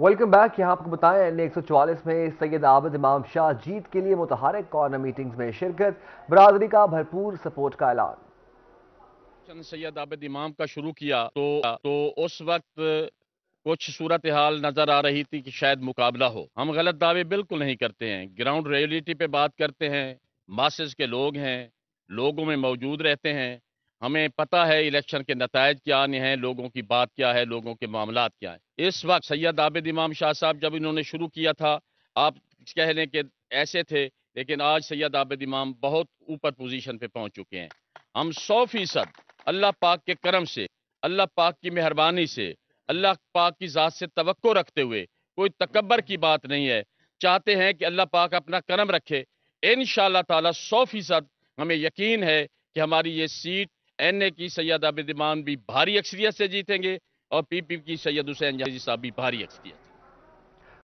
welcome back यहाँ आपको बताएं एन एक में सैयद आबद इमाम शाह जीत के लिए मुतहरक कॉर्नर मीटिंग्स में शिरकत बरादरी का भरपूर सपोर्ट का ऐलान चंद सैयद आबद इमाम का शुरू किया तो तो उस वक्त कुछ सूरत हाल नज़र आ रही थी कि शायद मुकाबला हो हम गलत दावे बिल्कुल नहीं करते हैं ग्राउंड रियलिटी पे बात करते हैं मासज के लोग हैं लोगों में मौजूद रहते हैं हमें पता है इलेक्शन के नतज क्या आने हैं लोगों की बात क्या है लोगों के मामला क्या है इस वक्त सैयद आबिद इमाम शाह साहब जब इन्होंने शुरू किया था आप कह लें कि ऐसे थे लेकिन आज सैयद आबिद इमाम बहुत ऊपर पोजीशन पे पहुंच चुके हैं हम सौ फीसद अल्लाह पाक के करम से अल्लाह पाक की मेहरबानी से अल्लाह पाक की ज़ात से तो रखते हुए कोई तकबर की बात नहीं है चाहते हैं कि अल्लाह पाक अपना करम रखे इन शाह तौ फीसद हमें यकीन है कि हमारी ये सीट ए की सैयद आबिद भी भारी अक्सरियत से जीतेंगे और पीपी की सैयद हुसैन जहाजी साहब भी भारी अक्सरियत